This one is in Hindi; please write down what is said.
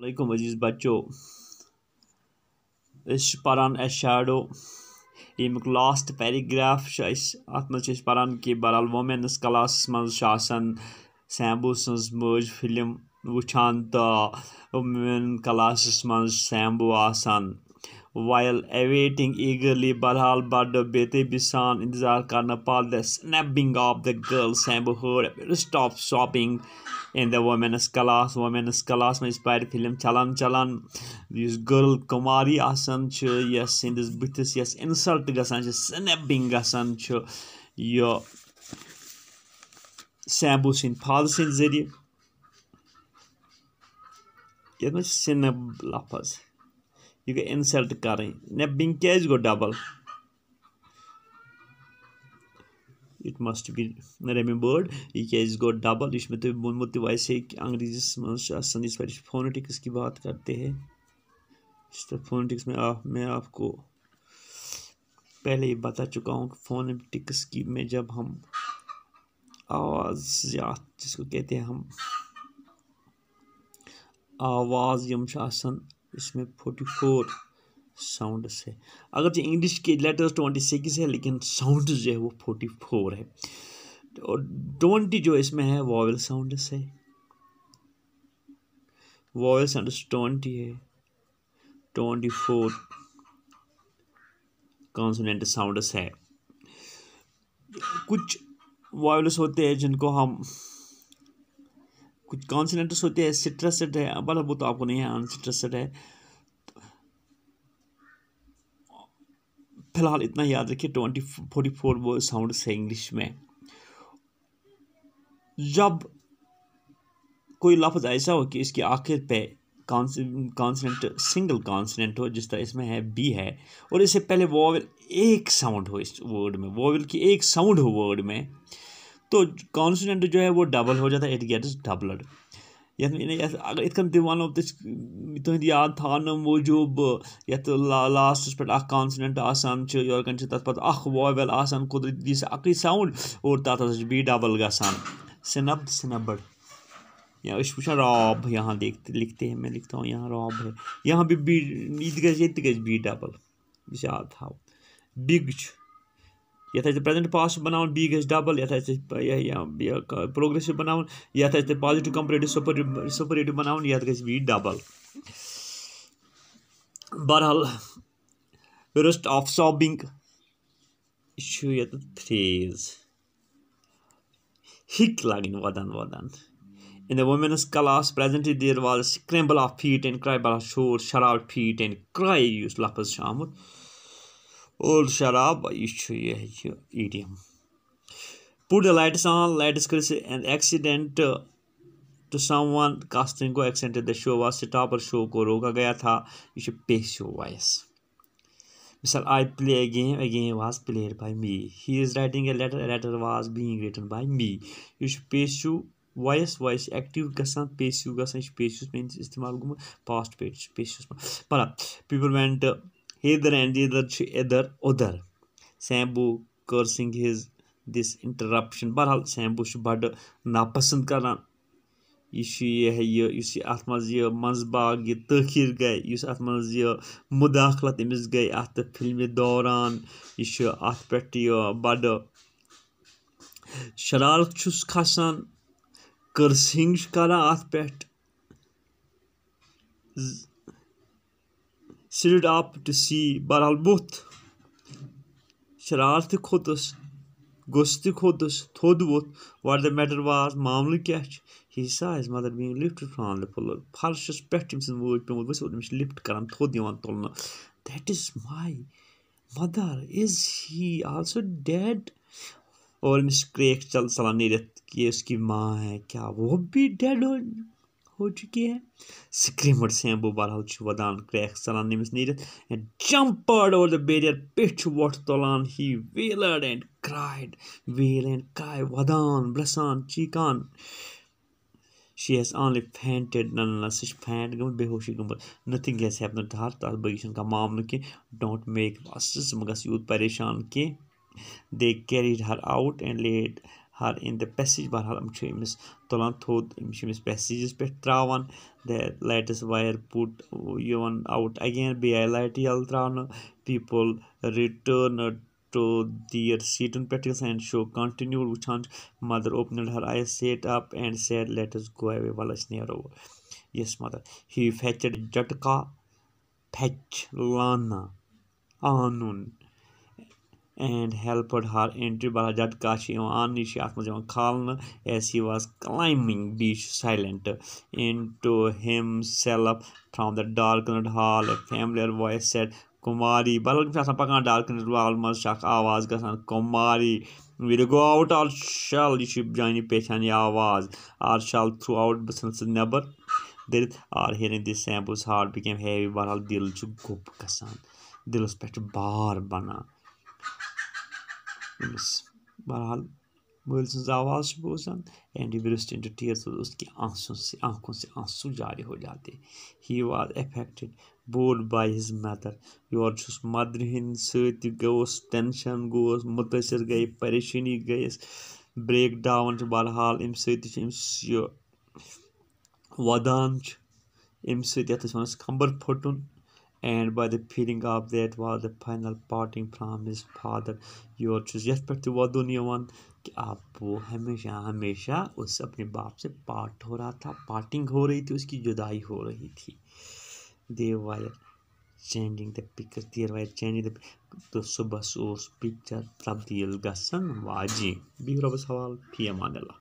वालेकुम अजीज़ बचो इस पढ़ान अस शाडो यमुक लास्ट पैराग्राफ अत मे पढ़ान कि बहरहाल वोमेनस क्लास मं सैम्बू सज मज फिल्म वुचान तो क्लास मं आसान while awaiting eagerly Balhal Bardo Bete Bisan Indizar Karnapal, the snapping of the girl's neighborhood stop shopping and the woman's class. Woman's class, my inspired film Chalan Chalan. This girl Kumari Asan, yes, in this British, yes, insult Gasan, snapping Asan, yo, Sambu Sin Palsin Zidi. Yet, my sin of lapas. یہِ گٔے اِنسلٹ کَرٕنۍ نےٚ بِنٛگ کیٛازِ گوٚو ڈبل اِٹ مَسٹ بی ریٚمہِ بٲڈ یہِ کیٛازِ گوٚو ڈبل یہِ چھُ مےٚ تۄہہِ ووٚنمُت تہِ ویسے کہِ انگریٖزیَس منٛز چھُ آسان یِژ پھر فونیٹِکس کی بات کرتے ہے इस तरह फोनेटिक्स में आप मैं आपको पहले ही बता चुका हूँ कि फोनेटिक्स की में जब हम आवाज़ या जिसको कहते हैं हम आवाज़ यम शासन इसमें फोर्टी फोर साउंडस है अगर जो इंग्लिश के लेटर्स ट्वेंटी सिक्स है लेकिन साउंड जो है वो फोर्टी फोर है और ट्वेंटी जो इसमें है वॉवल साउंडस है वॉवल साउंडस ट्वेंटी है ट्वेंटी फोर कॉन्सोनेंट साउंडस है कुछ वॉयल्स होते हैं जिनको हम कुछ कॉन्सनेंट्स होते हैं सिट्रसेट है बल वो तो आपको नहीं है अनसिट्रसेट है फिलहाल इतना याद रखिए ट्वेंटी फोर्टी फोर वो साउंड है इंग्लिश में जब कोई लफ्ज़ ऐसा हो कि इसकी आखिर पे कॉन्सनेंट सिंगल कॉन्सनेंट हो जिस तरह इसमें है बी है और इससे पहले वोवेल एक साउंड हो इस वर्ड में वोवेल की एक साउंड हो वर्ड में तो कॉन्सोनेंट जो है वो डबल हो जाता है इट गेट्स डबलड अगर इथ दिवान तुद याद थान मूजूब ये लास्टस पे कॉन्सनेंट आसान योरकन तथ पे आसान कुदरत दी अक साउंड और तथा बी डबल गान सिनब सिनबड या वो रॉब यहाँ देखते लिखते हैं मैं लिखता हूँ यहाँ रॉब है यहाँ भी बी ये गई बी डबल याद था बिग ये यह प्रेजेंट पास बना बी गज डबल यह प्रोग्रेसिव बना यह पॉजिटिव कंपरेटिव सुपर सुपरेटिव बना यह गी डबल बहरहाल रिस्ट ऑफ सॉबिंग फ्रेज हिक लगन वदान वदान in the women's class present there was scramble of feet and cry बल शोर शराब फीट एंड क्राई लफज आमुत old sharab یہِ چھُ یہِ چھُ idiom put the lights on lights کٔرِتھ an accident to someone casting کو accident the show was stop और show को रोका गया था یہِ چھُ پیسِو وایِس مثال I play a game a game was played by me he is writing a letter a letter was being written by me یہِ چھُ پیسِو وایِس وایِس چھِ ایٚکٹِو گژھان پیسِو گژھان یہِ چھُ پیسِوَس میٖنٕز استعمال گوٚمُت پاسٹ پیٹ چھُ پیسِوَس منٛز مطلب پیٖپٕل وینٹ हिधर एंड इधर इधर उधर सैम्बू कर् सिंग हिज दिस इंटरप्शन बहरहाल सैम्बू बड नापसंद करा यह मंजबाग यह तखिर गए अत मुदाखलत अमिस गए अत फिल्म दौरान यह बड शरारत खसान कर् सिंग करा سٹڈ اپ ٹو سی بہرحال ووٚتھ شرارتہِ کھوٚتُس گوٚژھ تہِ کھوٚتُس تھوٚد ووٚتھ وٹ دَ میٹر واز معاملہٕ کیٛاہ چھُ he saw his mother being lifted from the floor فرشَس پٮ۪ٹھ چھُ أمۍ سٕنٛز موج پیوٚمُت ؤسِتھ أمِس چھِ لِفٹ کَران تھوٚد یِوان تُلنہٕ that is my mother is he also dead اور أمِس چھِ کرٛیک چل ژَلان نیٖرِتھ کہِ اس کی ماں ہے کیا وہ بھی ڈیڈ ہو हो चुकी है स्क्रीमर सेम बो बहाल वदान क्रैक सलान नेमिस नीरत and jumped over the barrier पिच वट तोलान he wailer and cried wail and cry वदान ब्रसान चीकान शी हैज ऑनली फैंटेड न न सच फैंट गम बेहोशी गम नथिंग हैज हैपेंड हर तार बगीशन का मामला के डोंट मेक असिस मगस यूथ परेशान के they carried her out and let her in the passage بہرحال یِم چھِ أمِس تُلان تھوٚد یِم چھِ أمِس پیسیجَس پٮ۪ٹھ ترٛاوان دَ اِز وایَر پُٹ یِوان آوُٹ اَگین بیٚیہِ آیہِ لایٹہِ یَلہٕ ترٛاونہٕ people returned to their seats پٮ۪ٹھ گژھان اینٛڈ شو کَنٹِنیوٗ وٕچھان چھِ mother opened her eyes sat up and said let go away وَل أسۍ نیرو یَس مَدَر ہی فیچٕڈ جَٹکا فیچ لانا آنُن اینٛڈ ہیلپٕڈ ہر اینٹری واریاہ زیادٕ کَتھ چھِ یِوان آمنہِ چھِ اَتھ منٛز یِوان کھالنہٕ ایز ہی واز کٕلایمبِنٛگ بیٚیہِ چھُ silent into himself from the darkened hall a familiar voice said Kumari بدل یِم چھِ آسان پَکان ڈارکٕنٕڈ ہال منٛز چھِ اَکھ آواز گژھان کُماری وِل گو آوُٹ آل شَل یہِ چھُ جانہِ پیچھان یہِ آواز آر شَل تھرٛوٗ آوُٹ بہٕ ژھٕن ژٕ نٮ۪بَر دٔرِتھ are hearing the samples heart become heavy بہرحال دِل چھُ گوٚب گژھان دِلَس پٮ۪ٹھ چھُ بار بَنان أمِس بہرحال مٲلۍ سٕنٛز آواز چھِ بوزان اینٛڈ یہِ بِرٛسٹ اِن برسٹ ٹیٖر ٹیرٕز اوس کہِ آنٛسُن سُہ آنٛکھُن سُہ آنٛسوٗ جاری ہو جاتے he was affected bad by his mother یورٕ چھُس مَدرِ ہِنٛدۍ سۭتۍ تہِ گوٚوُس ٹٮ۪نشَن گوٚوُس مُتٲثر گٔے پریشٲنی گٔیَس برٛیک ڈاوُن چھُ بہرحال اَمہِ سۭتۍ تہِ چھِ أمِس یہِ وَدان چھُ اَمہِ سۭتۍ یَتھ أسۍ وَنو چھِ کھَمبَر پھٔٹُن and by the feeling of that was the final parting from his father your choose यस पर तो वह दुनिया वन कि आप वो हमेशा हमेशा उस अपने बाप से पार्ट हो रहा था पार्टिंग हो रही थी उसकी जुदाई हो रही थी they were changing the picture there were changing the तो सुबह उस पिक्चर तब्दील गसन वाजी भी रब सवाल फी अमान